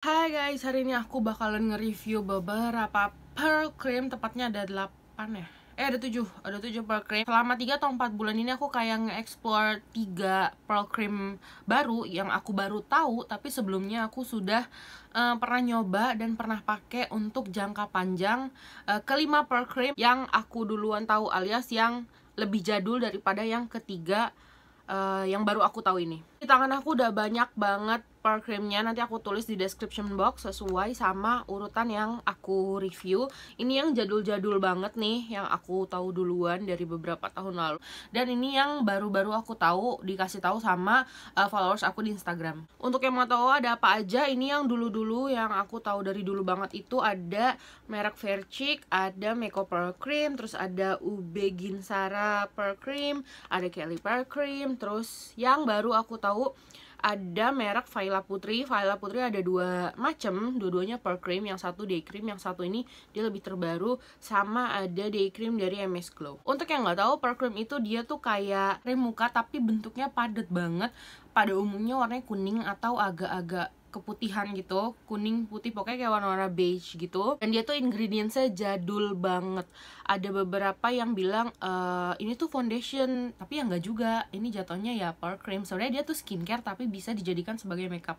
Hai guys, hari ini aku bakalan nge-review beberapa pearl cream Tepatnya ada 8 ya Eh ada 7, ada 7 pearl cream Selama 3 atau 4 bulan ini aku kayak nge-explore 3 pearl cream baru Yang aku baru tahu, tapi sebelumnya aku sudah uh, pernah nyoba dan pernah pakai untuk jangka panjang uh, Kelima pearl cream yang aku duluan tahu alias yang lebih jadul daripada yang ketiga uh, yang baru aku tahu ini di tangan aku udah banyak banget per creamnya nanti aku tulis di description box sesuai sama urutan yang aku review ini yang jadul-jadul banget nih yang aku tahu duluan dari beberapa tahun lalu dan ini yang baru-baru aku tahu dikasih tahu sama uh, followers aku di Instagram untuk yang mau tahu ada apa aja ini yang dulu-dulu yang aku tahu dari dulu banget itu ada merek Fair Chic ada Meko Pearl Cream terus ada UB Ginsara Pearl Cream ada Kelly Pearl Cream terus yang baru aku tahu tahu ada merek Vaila Putri. Vaila Putri ada dua macam, dua-duanya pearl cream, yang satu day cream, yang satu ini dia lebih terbaru sama ada day cream dari MS Glow. Untuk yang nggak tahu, pearl cream itu dia tuh kayak krim muka tapi bentuknya padat banget. Pada umumnya warnanya kuning atau agak-agak keputihan gitu kuning putih pokoknya kayak warna-warna beige gitu dan dia tuh ingredientsnya jadul banget ada beberapa yang bilang e, ini tuh foundation tapi yang nggak juga ini jatuhnya ya power cream sebenarnya dia tuh skincare tapi bisa dijadikan sebagai makeup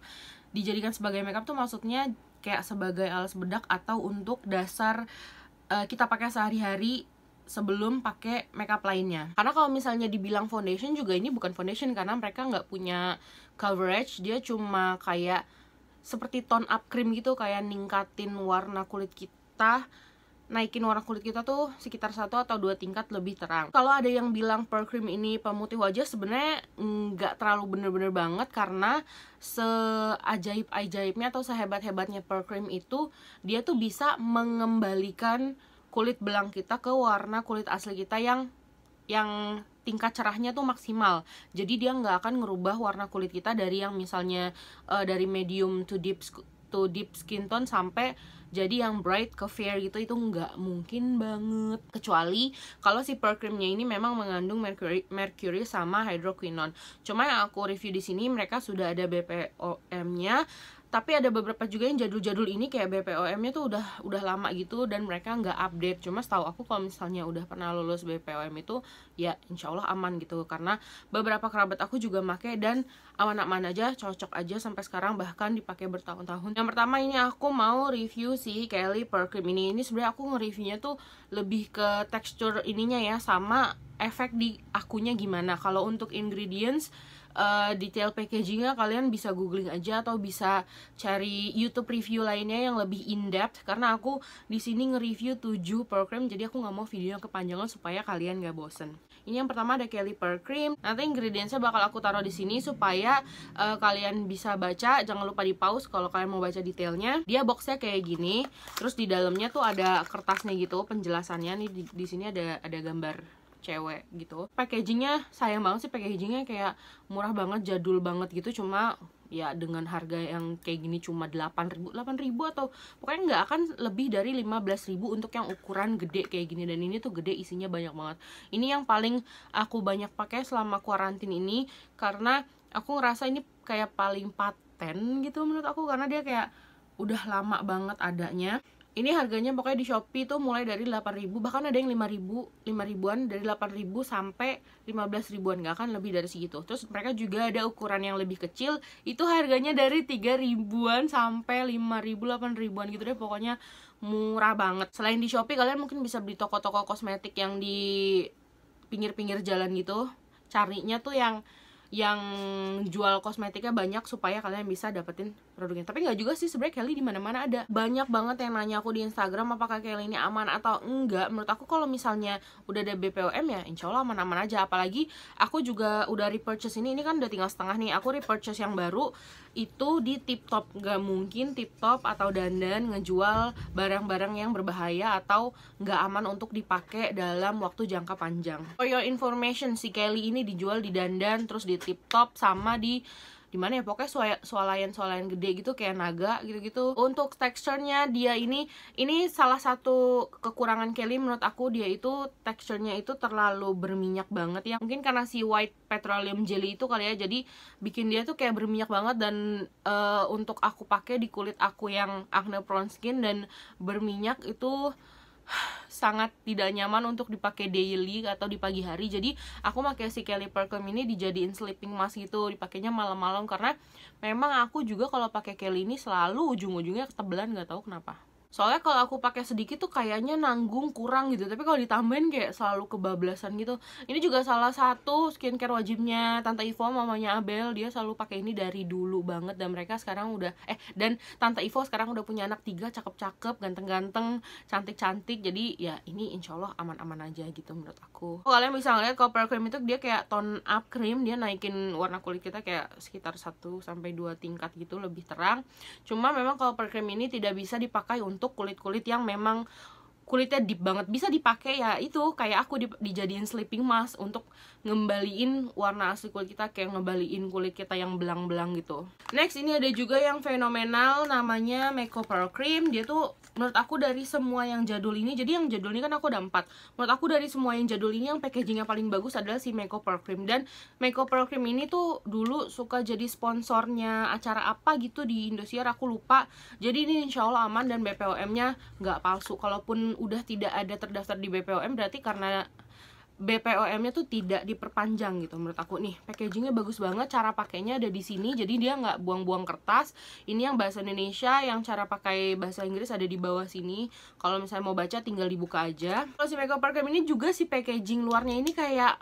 dijadikan sebagai makeup tuh maksudnya kayak sebagai alas bedak atau untuk dasar uh, kita pakai sehari-hari sebelum pakai makeup lainnya karena kalau misalnya dibilang foundation juga ini bukan foundation karena mereka nggak punya coverage dia cuma kayak seperti tone up cream gitu kayak ningkatin warna kulit kita naikin warna kulit kita tuh sekitar satu atau dua tingkat lebih terang. Kalau ada yang bilang pearl cream ini pemutih wajah sebenarnya nggak terlalu bener-bener banget karena seajaib-ajaibnya atau sehebat-hebatnya pearl cream itu dia tuh bisa mengembalikan kulit belang kita ke warna kulit asli kita yang yang tingkat cerahnya tuh maksimal jadi dia nggak akan ngerubah warna kulit kita dari yang misalnya uh, dari medium to deep to deep skin tone sampai jadi yang bright ke fair gitu itu nggak mungkin banget kecuali kalau si per creamnya ini memang mengandung mercury, mercury sama hydroquinone cuma yang aku review di sini mereka sudah ada BPOM-nya tapi ada beberapa juga yang jadul-jadul ini kayak BPOM-nya tuh udah udah lama gitu dan mereka nggak update cuma setahu aku kalau misalnya udah pernah lulus BPOM itu ya insya Allah aman gitu karena beberapa kerabat aku juga make dan aman-aman aja cocok aja sampai sekarang bahkan dipakai bertahun-tahun yang pertama ini aku mau review si Kelly Cream ini ini sebenarnya aku nge-reviewnya tuh lebih ke tekstur ininya ya sama efek di akunya gimana kalau untuk ingredients uh, detail packagingnya kalian bisa googling aja atau bisa cari YouTube review lainnya yang lebih in depth karena aku di sini nge-review 7 per cream jadi aku nggak mau videonya kepanjangan supaya kalian nggak bosen. Ini yang pertama ada Kelly Per cream. Nanti ingredientsnya bakal aku taruh di sini supaya uh, kalian bisa baca. Jangan lupa di pause kalau kalian mau baca detailnya. Dia boxnya kayak gini. Terus di dalamnya tuh ada kertasnya gitu penjelasannya. Nih di, di sini ada ada gambar cewek gitu packagingnya sayang banget sih packagingnya kayak murah banget jadul banget gitu cuma ya dengan harga yang kayak gini cuma 8000 8000 atau pokoknya nggak akan lebih dari 15000 untuk yang ukuran gede kayak gini dan ini tuh gede isinya banyak banget ini yang paling aku banyak pakai selama kuarantin ini karena aku ngerasa ini kayak paling paten gitu menurut aku karena dia kayak udah lama banget adanya ini harganya pokoknya di Shopee tuh mulai dari 8000 bahkan ada yang 5000 5 ribuan dari 8000 sampai 15 ribuan nggak kan lebih dari segitu terus mereka juga ada ukuran yang lebih kecil itu harganya dari 3 ribuan sampai 5.000 8.000an gitu deh pokoknya murah banget selain di Shopee kalian mungkin bisa beli toko-toko kosmetik yang di pinggir-pinggir jalan gitu carinya tuh yang yang jual kosmetiknya banyak supaya kalian bisa dapetin produknya tapi nggak juga sih sebenarnya Kelly di mana mana ada banyak banget yang nanya aku di Instagram apakah Kelly ini aman atau enggak menurut aku kalau misalnya udah ada BPOM ya insya Allah aman-aman aja apalagi aku juga udah repurchase ini ini kan udah tinggal setengah nih aku repurchase yang baru itu di tip top nggak mungkin tip top atau dandan ngejual barang-barang yang berbahaya atau nggak aman untuk dipakai dalam waktu jangka panjang for your information si Kelly ini dijual di dandan terus di tip top sama di di mana ya pokoknya soal soal swalayan gede gitu kayak naga gitu-gitu untuk teksturnya dia ini ini salah satu kekurangan Kelly menurut aku dia itu teksturnya itu terlalu berminyak banget ya mungkin karena si white petroleum jelly itu kali ya jadi bikin dia tuh kayak berminyak banget dan uh, untuk aku pakai di kulit aku yang acne prone skin dan berminyak itu sangat tidak nyaman untuk dipakai daily atau di pagi hari jadi aku pakai si Kelly Perkum ini dijadiin sleeping mask gitu dipakainya malam-malam karena memang aku juga kalau pakai Kelly ini selalu ujung-ujungnya ketebelan nggak tahu kenapa soalnya kalau aku pakai sedikit tuh kayaknya nanggung kurang gitu tapi kalau ditambahin kayak selalu kebablasan gitu ini juga salah satu skincare wajibnya tante Ivo mamanya Abel dia selalu pakai ini dari dulu banget dan mereka sekarang udah eh dan tante Ivo sekarang udah punya anak tiga cakep-cakep ganteng-ganteng cantik-cantik jadi ya ini insya Allah aman-aman aja gitu menurut aku kalau kalian bisa ngeliat kalau cream itu dia kayak tone up cream dia naikin warna kulit kita kayak sekitar 1 sampai dua tingkat gitu lebih terang cuma memang kalau cream ini tidak bisa dipakai untuk untuk kulit-kulit yang memang kulitnya deep banget bisa dipakai ya itu kayak aku di, dijadiin sleeping mask untuk ngembaliin warna asli kulit kita kayak ngembaliin kulit kita yang belang-belang gitu next ini ada juga yang fenomenal namanya makeup Pearl Cream dia tuh menurut aku dari semua yang jadul ini jadi yang jadul ini kan aku ada empat menurut aku dari semua yang jadul ini yang packagingnya paling bagus adalah si makeup Pearl Cream dan makeup Pearl Cream ini tuh dulu suka jadi sponsornya acara apa gitu di Indosiar aku lupa jadi ini insya Allah aman dan BPOM-nya nggak palsu kalaupun udah tidak ada terdaftar di BPOM berarti karena BPOM-nya tuh tidak diperpanjang gitu menurut aku nih packagingnya bagus banget cara pakainya ada di sini jadi dia nggak buang-buang kertas ini yang bahasa Indonesia yang cara pakai bahasa Inggris ada di bawah sini kalau misalnya mau baca tinggal dibuka aja kalau si makeup program ini juga si packaging luarnya ini kayak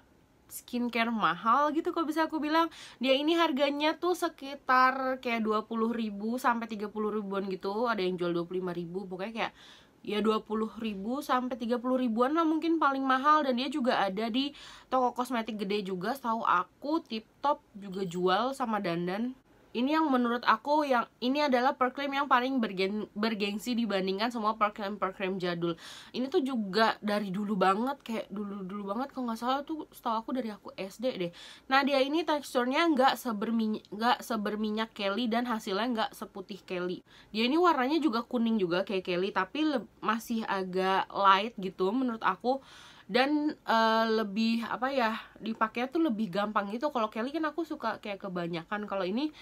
skincare mahal gitu kok bisa aku bilang dia ini harganya tuh sekitar kayak 20 ribu sampai 30 ribuan gitu ada yang jual 25 ribu pokoknya kayak ya 20 ribu sampai 30 ribuan lah mungkin paling mahal dan dia juga ada di toko kosmetik gede juga tahu aku tip top juga jual sama dandan ini yang menurut aku yang ini adalah perklaim yang paling bergen, bergengsi dibandingkan semua perklaim perklaim jadul ini tuh juga dari dulu banget kayak dulu dulu banget kalau nggak salah tuh setahu aku dari aku SD deh nah dia ini teksturnya nggak seberminyak nggak seberminyak Kelly dan hasilnya nggak seputih Kelly dia ini warnanya juga kuning juga kayak Kelly tapi masih agak light gitu menurut aku dan uh, lebih apa ya dipakai tuh lebih gampang gitu kalau Kelly kan aku suka kayak kebanyakan kalau ini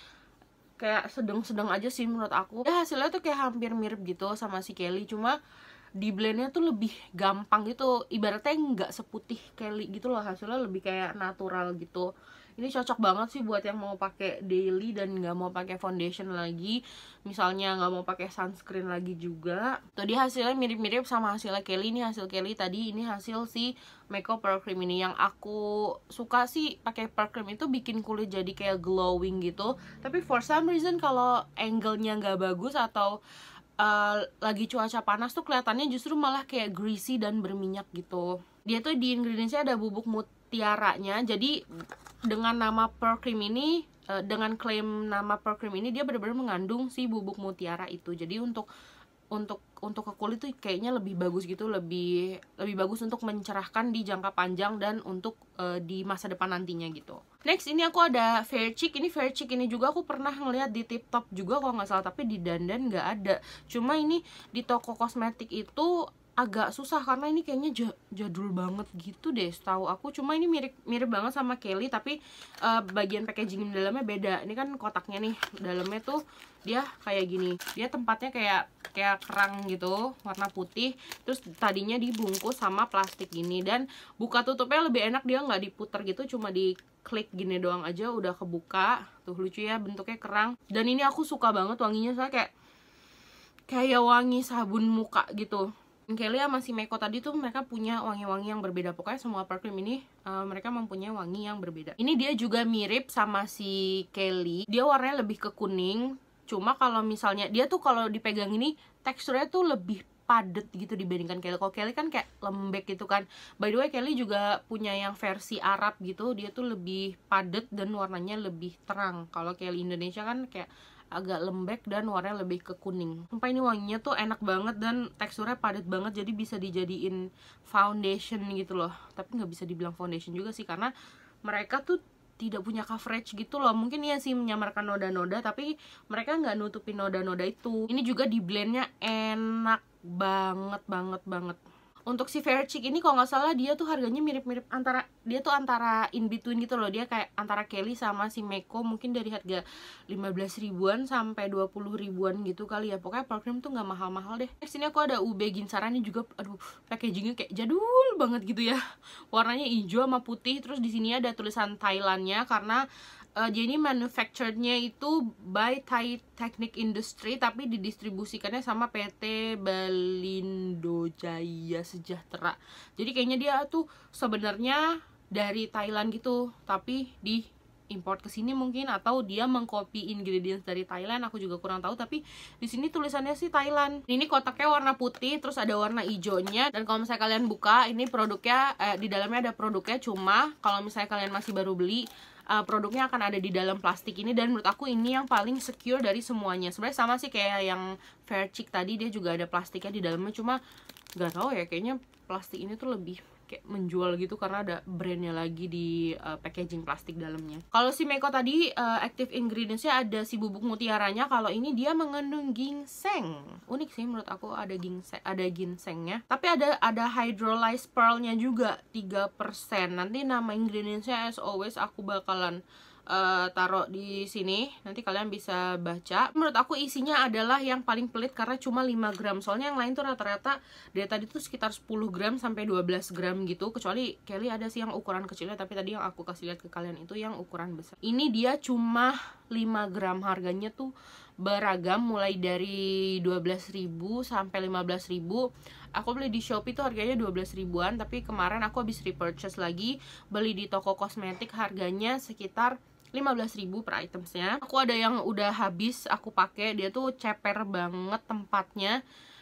kayak sedang-sedang aja sih menurut aku ya hasilnya tuh kayak hampir mirip gitu sama si Kelly cuma di blendnya tuh lebih gampang gitu ibaratnya nggak seputih Kelly gitu loh hasilnya lebih kayak natural gitu ini cocok banget sih buat yang mau pakai daily dan nggak mau pakai foundation lagi misalnya nggak mau pakai sunscreen lagi juga tadi hasilnya mirip-mirip sama hasilnya Kelly ini hasil Kelly tadi ini hasil si makeup Pearl Cream ini yang aku suka sih pakai Pearl Cream itu bikin kulit jadi kayak glowing gitu tapi for some reason kalau angle-nya nggak bagus atau uh, lagi cuaca panas tuh kelihatannya justru malah kayak greasy dan berminyak gitu. Dia tuh di ingredientsnya ada bubuk mutiaranya, jadi dengan nama Pearl Cream ini eh, dengan klaim nama Pearl Cream ini dia benar-benar mengandung si bubuk mutiara itu. Jadi untuk untuk untuk ke kulit tuh kayaknya lebih bagus gitu, lebih lebih bagus untuk mencerahkan di jangka panjang dan untuk uh, di masa depan nantinya gitu. Next ini aku ada fair cheek, ini fair cheek ini juga aku pernah ngeliat di tip top juga kalau nggak salah, tapi di dandan nggak ada. Cuma ini di toko kosmetik itu agak susah karena ini kayaknya jadul banget gitu deh setahu aku cuma ini mirip mirip banget sama Kelly tapi uh, bagian packaging dalamnya beda ini kan kotaknya nih dalamnya tuh dia kayak gini dia tempatnya kayak kayak kerang gitu warna putih terus tadinya dibungkus sama plastik gini dan buka tutupnya lebih enak dia nggak diputer gitu cuma di klik gini doang aja udah kebuka tuh lucu ya bentuknya kerang dan ini aku suka banget wanginya saya kayak kayak wangi sabun muka gitu Kelly sama si Meko tadi tuh mereka punya wangi-wangi yang berbeda pokoknya semua parfum ini uh, mereka mempunyai wangi yang berbeda ini dia juga mirip sama si Kelly dia warnanya lebih ke kuning cuma kalau misalnya dia tuh kalau dipegang ini teksturnya tuh lebih padet gitu dibandingkan Kelly. Kalau Kelly kan kayak lembek gitu kan. By the way Kelly juga punya yang versi Arab gitu. Dia tuh lebih padet dan warnanya lebih terang. Kalau Kelly Indonesia kan kayak agak lembek dan warnanya lebih ke kuning sumpah ini wanginya tuh enak banget dan teksturnya padat banget jadi bisa dijadiin foundation gitu loh tapi nggak bisa dibilang foundation juga sih karena mereka tuh tidak punya coverage gitu loh mungkin ya sih menyamarkan noda-noda tapi mereka nggak nutupin noda-noda itu ini juga di blendnya enak banget banget banget untuk si fair chick ini kalau nggak salah dia tuh harganya mirip-mirip antara dia tuh antara in between gitu loh dia kayak antara Kelly sama si Meko mungkin dari harga 15 ribuan sampai 20 ribuan gitu kali ya pokoknya program tuh nggak mahal-mahal deh Di eh, sini aku ada UB Ginsara ini juga aduh packagingnya kayak jadul banget gitu ya warnanya hijau sama putih terus di sini ada tulisan Thailandnya karena uh, jadi manufakturnya itu by Thai Technic Industry tapi didistribusikannya sama PT Balindo Jaya Sejahtera jadi kayaknya dia tuh sebenarnya dari Thailand gitu tapi di import ke sini mungkin atau dia mengcopy ingredients dari Thailand aku juga kurang tahu tapi di sini tulisannya sih Thailand ini kotaknya warna putih terus ada warna hijaunya dan kalau misalnya kalian buka ini produknya eh, di dalamnya ada produknya cuma kalau misalnya kalian masih baru beli uh, produknya akan ada di dalam plastik ini dan menurut aku ini yang paling secure dari semuanya sebenarnya sama sih kayak yang Fairchick tadi dia juga ada plastiknya di dalamnya cuma nggak tahu ya kayaknya plastik ini tuh lebih kayak menjual gitu karena ada brandnya lagi di uh, packaging plastik dalamnya. Kalau si Meiko tadi uh, active ingredientsnya ada si bubuk mutiaranya. Kalau ini dia mengandung ginseng. Unik sih menurut aku ada ginseng, ada ginsengnya. Tapi ada ada hydrolyzed pearlnya juga 3%. Nanti nama ingredientsnya as always aku bakalan uh, taruh di sini nanti kalian bisa baca menurut aku isinya adalah yang paling pelit karena cuma 5 gram soalnya yang lain tuh rata-rata dari tadi tuh sekitar 10 gram sampai 12 gram gitu kecuali Kelly ada sih yang ukuran kecilnya tapi tadi yang aku kasih lihat ke kalian itu yang ukuran besar ini dia cuma 5 gram harganya tuh beragam mulai dari 12.000 sampai 15.000 aku beli di Shopee tuh harganya 12 ribuan tapi kemarin aku habis repurchase lagi beli di toko kosmetik harganya sekitar 15.000 per itemsnya aku ada yang udah habis aku pakai dia tuh ceper banget tempatnya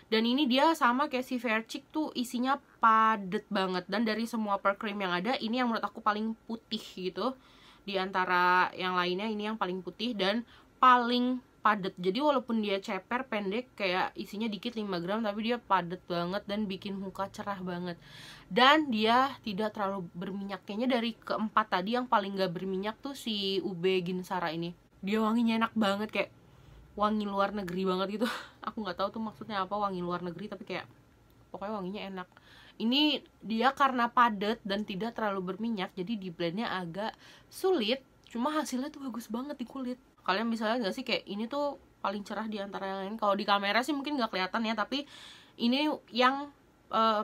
dan ini dia sama kayak si Fair Cheek tuh isinya padet banget dan dari semua per cream yang ada ini yang menurut aku paling putih gitu di antara yang lainnya ini yang paling putih dan paling padat jadi walaupun dia ceper pendek kayak isinya dikit 5 gram tapi dia padat banget dan bikin muka cerah banget dan dia tidak terlalu berminyak kayaknya dari keempat tadi yang paling gak berminyak tuh si ube ginsara ini dia wanginya enak banget kayak wangi luar negeri banget gitu aku gak tahu tuh maksudnya apa wangi luar negeri tapi kayak pokoknya wanginya enak ini dia karena padat dan tidak terlalu berminyak jadi di blendnya agak sulit cuma hasilnya tuh bagus banget di kulit kalian bisa lihat gak sih kayak ini tuh paling cerah di antara yang lain kalau di kamera sih mungkin nggak kelihatan ya tapi ini yang uh,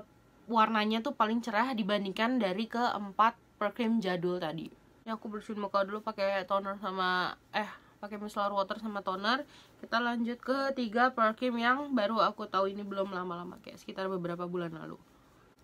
warnanya tuh paling cerah dibandingkan dari keempat perkrim jadul tadi ini aku bersihin muka dulu pakai toner sama eh pakai micellar water sama toner kita lanjut ke tiga perkrim yang baru aku tahu ini belum lama-lama kayak sekitar beberapa bulan lalu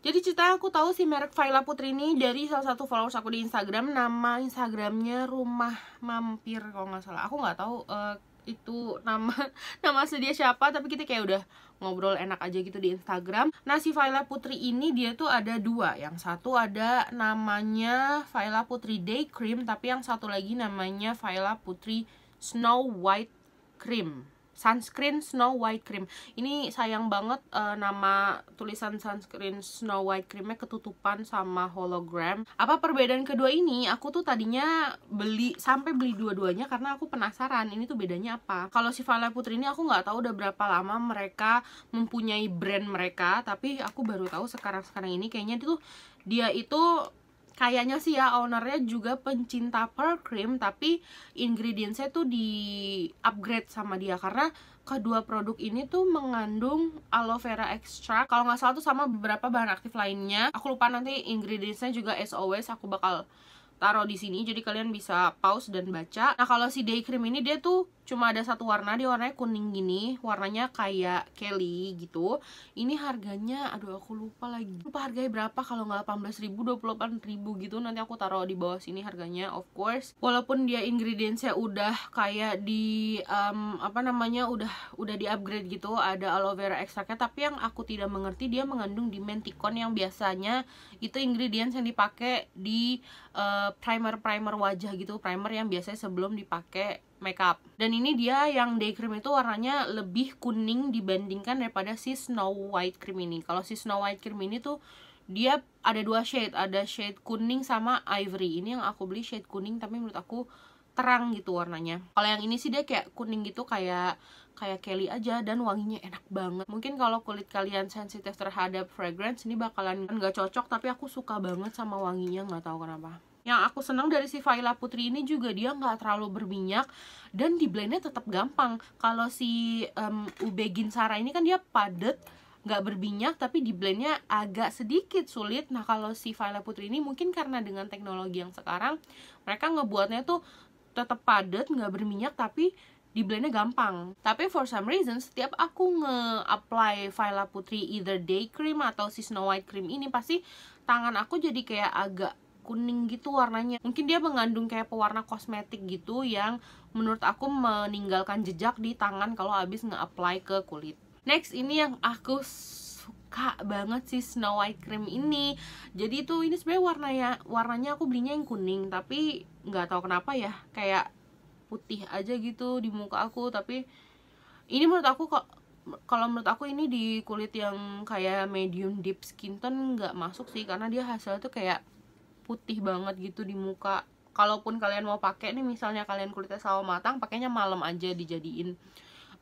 jadi cerita aku tahu si merek Vaila Putri ini dari salah satu followers aku di Instagram. Nama Instagramnya Rumah Mampir kalau nggak salah. Aku nggak tahu uh, itu nama nama asli dia siapa tapi kita kayak udah ngobrol enak aja gitu di Instagram. Nah si Vaila Putri ini dia tuh ada dua, yang satu ada namanya Vaila Putri Day Cream tapi yang satu lagi namanya Vaila Putri Snow White Cream sunscreen Snow White Cream. Ini sayang banget uh, nama tulisan sunscreen Snow White Creamnya ketutupan sama hologram. Apa perbedaan kedua ini? Aku tuh tadinya beli sampai beli dua-duanya karena aku penasaran ini tuh bedanya apa. Kalau si Vala Putri ini aku nggak tahu udah berapa lama mereka mempunyai brand mereka, tapi aku baru tahu sekarang-sekarang ini kayaknya itu dia itu kayaknya sih ya ownernya juga pencinta pearl cream tapi ingredientsnya tuh di upgrade sama dia karena kedua produk ini tuh mengandung aloe vera extract kalau nggak salah tuh sama beberapa bahan aktif lainnya aku lupa nanti ingredientsnya juga as always aku bakal taruh di sini jadi kalian bisa pause dan baca nah kalau si day cream ini dia tuh cuma ada satu warna dia warnanya kuning gini warnanya kayak Kelly gitu ini harganya aduh aku lupa lagi lupa harganya berapa kalau nggak 18.000 28.000 gitu nanti aku taruh di bawah sini harganya of course walaupun dia ingredientsnya udah kayak di um, apa namanya udah udah di upgrade gitu ada aloe vera ekstraknya tapi yang aku tidak mengerti dia mengandung dimenticon yang biasanya itu ingredients yang dipakai di eh, primer-primer uh, primer -primer wajah gitu primer yang biasanya sebelum dipakai makeup. Dan ini dia yang day cream itu warnanya lebih kuning dibandingkan daripada si Snow White cream ini. Kalau si Snow White cream ini tuh dia ada dua shade, ada shade kuning sama ivory. Ini yang aku beli shade kuning tapi menurut aku terang gitu warnanya. Kalau yang ini sih dia kayak kuning gitu kayak kayak Kelly aja dan wanginya enak banget. Mungkin kalau kulit kalian sensitif terhadap fragrance ini bakalan nggak cocok tapi aku suka banget sama wanginya nggak tahu kenapa yang aku senang dari si Faila Putri ini juga dia nggak terlalu berminyak dan di blendnya tetap gampang kalau si um, Ube Ginsara ini kan dia padat nggak berminyak tapi di blendnya agak sedikit sulit nah kalau si Viola Putri ini mungkin karena dengan teknologi yang sekarang mereka ngebuatnya tuh tetap padat nggak berminyak tapi di blendnya gampang tapi for some reason setiap aku nge-apply Viola Putri either day cream atau si Snow White cream ini pasti tangan aku jadi kayak agak kuning gitu warnanya mungkin dia mengandung kayak pewarna kosmetik gitu yang menurut aku meninggalkan jejak di tangan kalau habis nge-apply ke kulit next ini yang aku suka banget sih Snow White cream ini jadi tuh ini sebenarnya warnanya warnanya aku belinya yang kuning tapi nggak tahu kenapa ya kayak putih aja gitu di muka aku tapi ini menurut aku kok kalau menurut aku ini di kulit yang kayak medium deep skin tone nggak masuk sih karena dia hasil tuh kayak putih banget gitu di muka kalaupun kalian mau pakai nih misalnya kalian kulitnya sawo matang pakainya malam aja dijadiin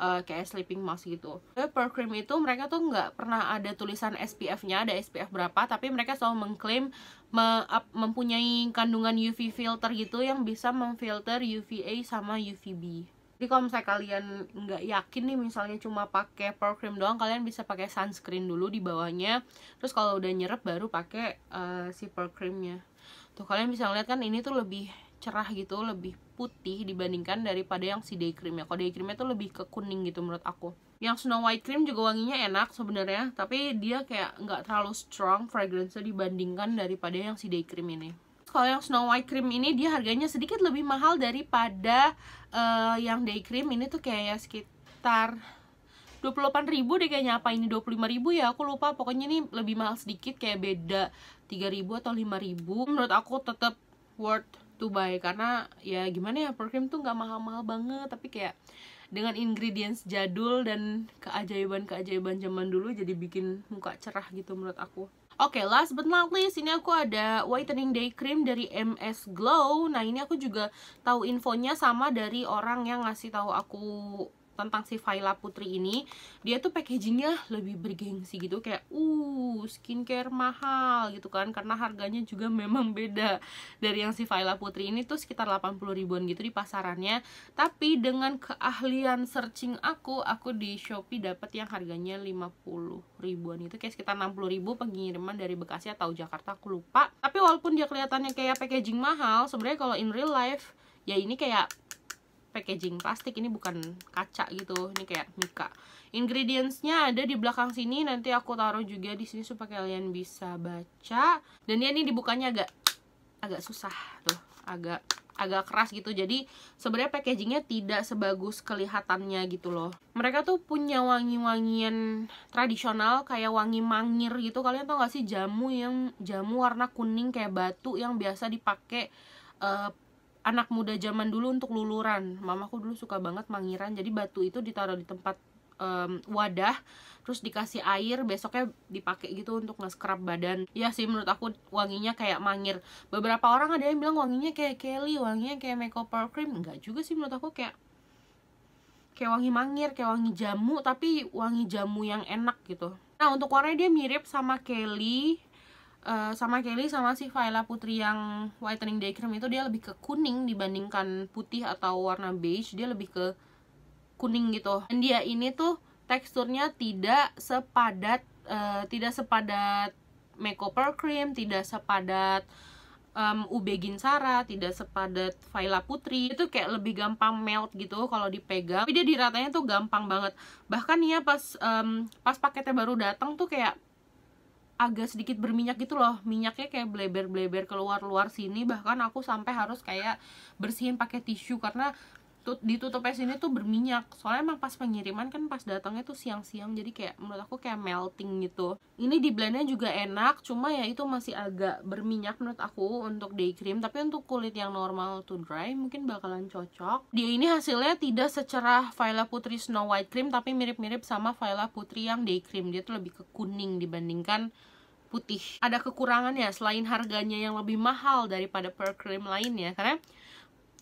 uh, kayak sleeping mask gitu. Eh, per cream itu mereka tuh nggak pernah ada tulisan SPF-nya, ada SPF berapa, tapi mereka selalu mengklaim me mempunyai kandungan UV filter gitu yang bisa memfilter UVA sama UVB. Jadi kalau misalnya kalian nggak yakin nih misalnya cuma pakai per cream doang, kalian bisa pakai sunscreen dulu di bawahnya. Terus kalau udah nyerep baru pakai uh, si per creamnya tuh kalian bisa ngeliat kan ini tuh lebih cerah gitu lebih putih dibandingkan daripada yang si day cream ya kalau day creamnya tuh lebih ke kuning gitu menurut aku yang Snow White Cream juga wanginya enak sebenarnya tapi dia kayak nggak terlalu strong fragrance dibandingkan daripada yang si day cream ini kalau yang Snow White Cream ini dia harganya sedikit lebih mahal daripada uh, yang day cream ini tuh kayak ya sekitar ribu deh kayaknya apa ini ribu ya aku lupa pokoknya ini lebih mahal sedikit kayak beda ribu atau ribu menurut aku tetap worth to buy karena ya gimana ya perfume tuh nggak mahal-mahal banget tapi kayak dengan ingredients jadul dan keajaiban-keajaiban zaman dulu jadi bikin muka cerah gitu menurut aku Oke, okay, last but not least, ini aku ada whitening day cream dari MS Glow. Nah, ini aku juga tahu infonya sama dari orang yang ngasih tahu aku tentang si Viola Putri ini dia tuh packagingnya lebih bergengsi gitu kayak uh skincare mahal gitu kan karena harganya juga memang beda dari yang si Viola Putri ini tuh sekitar 80 ribuan gitu di pasarannya tapi dengan keahlian searching aku aku di Shopee dapat yang harganya 50 ribuan itu kayak sekitar 60 ribu pengiriman dari Bekasi atau Jakarta aku lupa tapi walaupun dia kelihatannya kayak packaging mahal sebenarnya kalau in real life ya ini kayak packaging plastik ini bukan kaca gitu ini kayak mika ingredientsnya ada di belakang sini nanti aku taruh juga di sini supaya kalian bisa baca dan ya ini dibukanya agak agak susah tuh agak agak keras gitu jadi sebenarnya packagingnya tidak sebagus kelihatannya gitu loh mereka tuh punya wangi-wangian tradisional kayak wangi mangir gitu kalian tau gak sih jamu yang jamu warna kuning kayak batu yang biasa dipakai uh, anak muda zaman dulu untuk luluran mamaku dulu suka banget mangiran jadi batu itu ditaruh di tempat um, wadah terus dikasih air besoknya dipakai gitu untuk nge-scrub badan ya sih menurut aku wanginya kayak mangir beberapa orang ada yang bilang wanginya kayak Kelly wanginya kayak makeup cream enggak juga sih menurut aku kayak kayak wangi mangir kayak wangi jamu tapi wangi jamu yang enak gitu nah untuk warnanya dia mirip sama Kelly Eh, sama Kelly sama si Vaila Putri yang whitening day cream itu dia lebih ke kuning dibandingkan putih atau warna beige dia lebih ke kuning gitu dan dia ini tuh teksturnya tidak sepadat uh, tidak sepadat makeover cream tidak sepadat um, UB ginsara tidak sepadat Vaila Putri itu kayak lebih gampang melt gitu kalau dipegang tapi dia diratanya tuh gampang banget bahkan ya pas um, pas paketnya baru datang tuh kayak agak sedikit berminyak gitu loh minyaknya kayak bleber bleber keluar luar sini bahkan aku sampai harus kayak bersihin pakai tisu karena tut ditutupnya ini tuh berminyak soalnya emang pas pengiriman kan pas datangnya tuh siang-siang jadi kayak menurut aku kayak melting gitu ini di blendnya juga enak cuma ya itu masih agak berminyak menurut aku untuk day cream tapi untuk kulit yang normal to dry mungkin bakalan cocok dia ini hasilnya tidak secerah Vila Putri Snow White Cream tapi mirip-mirip sama Vila Putri yang day cream dia tuh lebih ke kuning dibandingkan putih ada kekurangannya selain harganya yang lebih mahal daripada per cream lainnya karena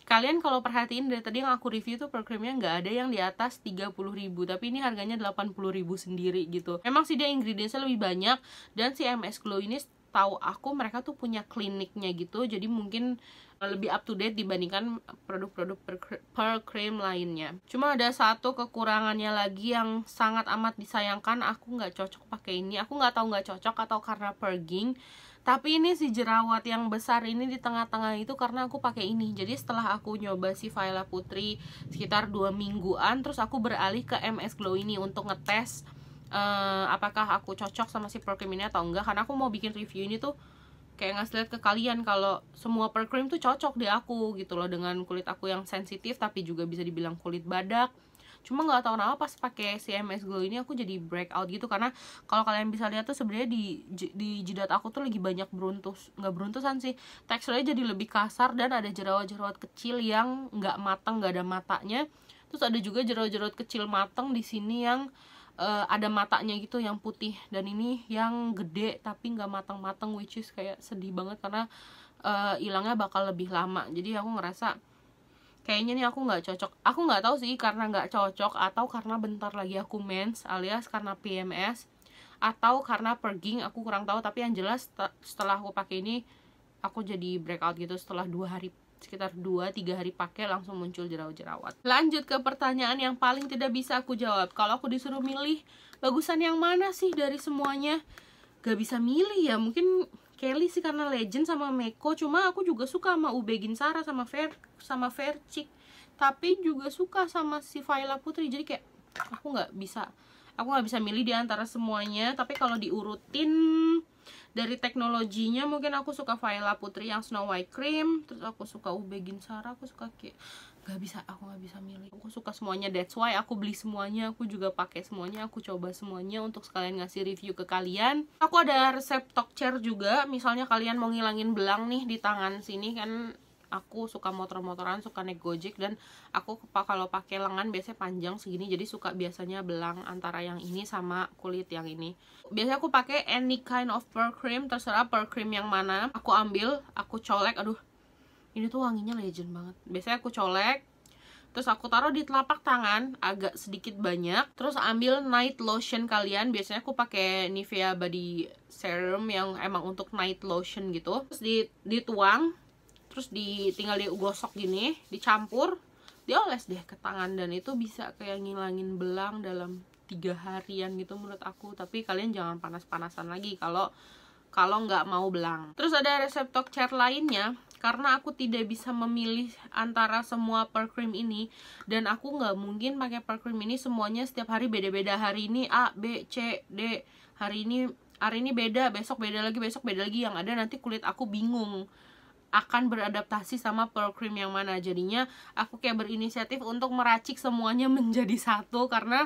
Kalian kalau perhatiin dari tadi yang aku review tuh programnya nggak ada yang di atas 30.000 Tapi ini harganya 80.000 sendiri gitu Memang sih dia ingredientsnya lebih banyak Dan si MS Glow ini tahu aku mereka tuh punya kliniknya gitu Jadi mungkin lebih up to date dibandingkan produk-produk per, cream lainnya. Cuma ada satu kekurangannya lagi yang sangat amat disayangkan, aku nggak cocok pakai ini. Aku nggak tahu nggak cocok atau karena perging. Tapi ini si jerawat yang besar ini di tengah-tengah itu karena aku pakai ini. Jadi setelah aku nyoba si Vaila Putri sekitar dua mingguan, terus aku beralih ke MS Glow ini untuk ngetes uh, apakah aku cocok sama si cream ini atau enggak. Karena aku mau bikin review ini tuh kayak ngasih lihat ke kalian kalau semua per cream tuh cocok di aku gitu loh dengan kulit aku yang sensitif tapi juga bisa dibilang kulit badak cuma nggak tahu kenapa pas pakai CMS Glow ini aku jadi breakout gitu karena kalau kalian bisa lihat tuh sebenarnya di di jidat aku tuh lagi banyak beruntus nggak beruntusan sih teksturnya jadi lebih kasar dan ada jerawat-jerawat kecil yang nggak matang nggak ada matanya terus ada juga jerawat-jerawat kecil matang di sini yang uh, ada matanya gitu yang putih dan ini yang gede tapi nggak matang-matang which is kayak sedih banget karena eh, hilangnya uh, bakal lebih lama jadi aku ngerasa kayaknya nih aku nggak cocok aku nggak tahu sih karena nggak cocok atau karena bentar lagi aku mens alias karena PMS atau karena perging aku kurang tahu tapi yang jelas setelah aku pakai ini aku jadi breakout gitu setelah dua hari sekitar 2-3 hari pakai langsung muncul jerawat-jerawat. Lanjut ke pertanyaan yang paling tidak bisa aku jawab. Kalau aku disuruh milih, bagusan yang mana sih dari semuanya? Gak bisa milih ya, mungkin Kelly sih karena Legend sama Meko. Cuma aku juga suka sama Ube Ginsara sama Fer sama Vercik. Tapi juga suka sama si Vaila Putri. Jadi kayak aku gak bisa aku nggak bisa milih di antara semuanya tapi kalau diurutin dari teknologinya mungkin aku suka Viola Putri yang Snow White Cream terus aku suka Ubegin Ginsara aku suka kayak nggak bisa aku nggak bisa milih aku suka semuanya that's why aku beli semuanya aku juga pakai semuanya aku coba semuanya untuk sekalian ngasih review ke kalian aku ada resep talk juga misalnya kalian mau ngilangin belang nih di tangan sini kan aku suka motor-motoran suka naik gojek dan aku kalau pakai lengan biasanya panjang segini jadi suka biasanya belang antara yang ini sama kulit yang ini biasanya aku pakai any kind of pearl cream terserah pearl cream yang mana aku ambil aku colek aduh ini tuh wanginya legend banget biasanya aku colek terus aku taruh di telapak tangan agak sedikit banyak terus ambil night lotion kalian biasanya aku pakai Nivea body serum yang emang untuk night lotion gitu terus dituang terus ditinggal gosok gini dicampur dioles deh ke tangan dan itu bisa kayak ngilangin belang dalam tiga harian gitu menurut aku tapi kalian jangan panas-panasan lagi kalau kalau nggak mau belang terus ada resep talk chair lainnya karena aku tidak bisa memilih antara semua per cream ini dan aku nggak mungkin pakai per cream ini semuanya setiap hari beda-beda hari ini A B C D hari ini hari ini beda besok beda lagi besok beda lagi yang ada nanti kulit aku bingung akan beradaptasi sama pearl cream yang mana jadinya aku kayak berinisiatif untuk meracik semuanya menjadi satu karena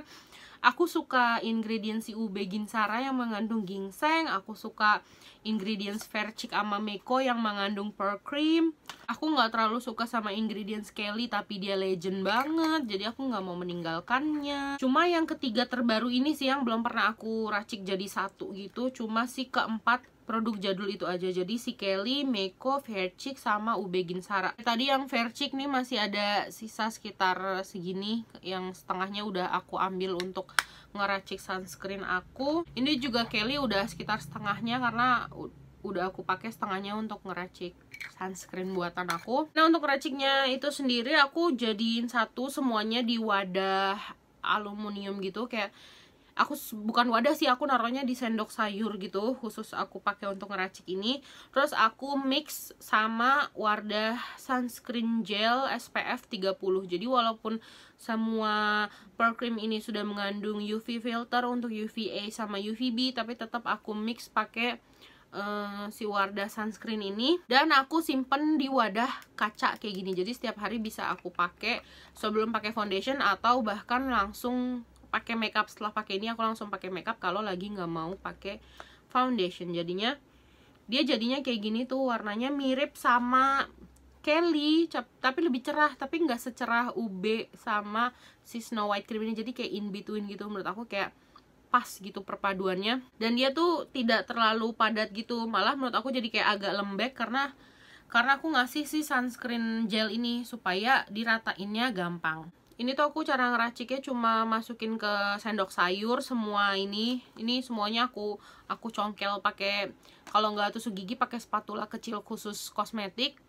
aku suka ingredients si ube ginsara yang mengandung ginseng aku suka ingredients vercik ama meko yang mengandung pearl cream aku nggak terlalu suka sama ingredients Kelly tapi dia legend banget jadi aku nggak mau meninggalkannya cuma yang ketiga terbaru ini sih yang belum pernah aku racik jadi satu gitu cuma si keempat produk jadul itu aja jadi si Kelly, Meko, Fairchick sama Ube Ginsara tadi yang Fairchick nih masih ada sisa sekitar segini yang setengahnya udah aku ambil untuk ngeracik sunscreen aku ini juga Kelly udah sekitar setengahnya karena udah aku pakai setengahnya untuk ngeracik sunscreen buatan aku nah untuk raciknya itu sendiri aku jadiin satu semuanya di wadah aluminium gitu kayak aku bukan wadah sih aku naruhnya di sendok sayur gitu khusus aku pakai untuk ngeracik ini terus aku mix sama Wardah sunscreen gel SPF 30 jadi walaupun semua per cream ini sudah mengandung UV filter untuk UVA sama UVB tapi tetap aku mix pakai Uh, si Wardah sunscreen ini dan aku simpen di wadah kaca kayak gini jadi setiap hari bisa aku pakai sebelum pakai foundation atau bahkan langsung pakai makeup setelah pakai ini aku langsung pakai makeup kalau lagi nggak mau pakai foundation jadinya dia jadinya kayak gini tuh warnanya mirip sama Kelly tapi lebih cerah tapi nggak secerah UB sama si Snow White cream ini jadi kayak in between gitu menurut aku kayak pas gitu perpaduannya dan dia tuh tidak terlalu padat gitu malah menurut aku jadi kayak agak lembek karena karena aku ngasih si sunscreen gel ini supaya diratainnya gampang ini tuh aku cara ngeraciknya cuma masukin ke sendok sayur semua ini ini semuanya aku aku congkel pakai kalau nggak tusuk gigi pakai spatula kecil khusus kosmetik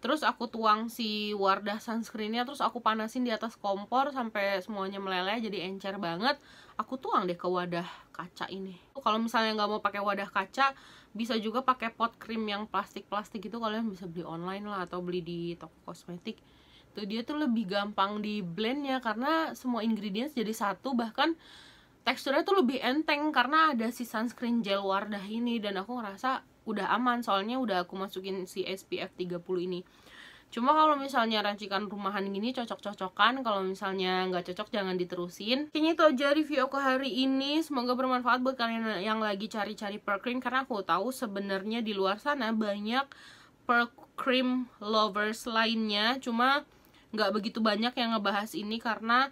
terus aku tuang si Wardah sunscreennya terus aku panasin di atas kompor sampai semuanya meleleh jadi encer banget aku tuang deh ke wadah kaca ini kalau misalnya nggak mau pakai wadah kaca bisa juga pakai pot krim yang plastik-plastik itu kalian bisa beli online lah atau beli di toko kosmetik gitu dia tuh lebih gampang di blendnya karena semua ingredients jadi satu bahkan teksturnya tuh lebih enteng karena ada si sunscreen gel Wardah ini dan aku ngerasa udah aman soalnya udah aku masukin si SPF 30 ini Cuma kalau misalnya racikan rumahan gini cocok-cocokan, kalau misalnya nggak cocok jangan diterusin. Kayaknya itu aja review aku hari ini. Semoga bermanfaat buat kalian yang lagi cari-cari per cream karena aku tahu sebenarnya di luar sana banyak per cream lovers lainnya. Cuma nggak begitu banyak yang ngebahas ini karena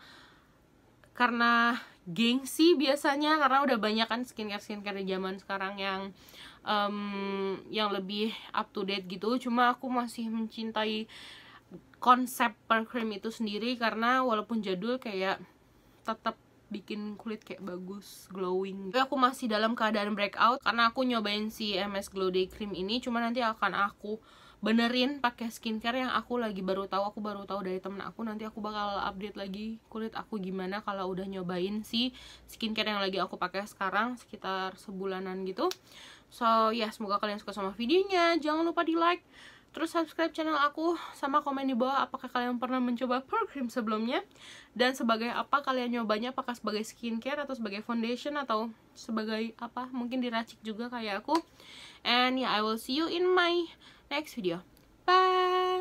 karena gengsi biasanya karena udah banyak kan skincare skincare di zaman sekarang yang um, yang lebih up to date gitu cuma aku masih mencintai konsep per cream itu sendiri karena walaupun jadul kayak tetap bikin kulit kayak bagus, glowing. Tapi aku masih dalam keadaan breakout karena aku nyobain si MS Glow Day Cream ini, cuma nanti akan aku benerin pakai skincare yang aku lagi baru tahu aku baru tahu dari temen aku nanti aku bakal update lagi kulit aku gimana kalau udah nyobain si skincare yang lagi aku pakai sekarang sekitar sebulanan gitu so ya yeah, semoga kalian suka sama videonya jangan lupa di like terus subscribe channel aku sama komen di bawah apakah kalian pernah mencoba pore cream sebelumnya dan sebagai apa kalian nyobanya apakah sebagai skincare atau sebagai foundation atau sebagai apa mungkin diracik juga kayak aku and yeah I will see you in my next video. Bye!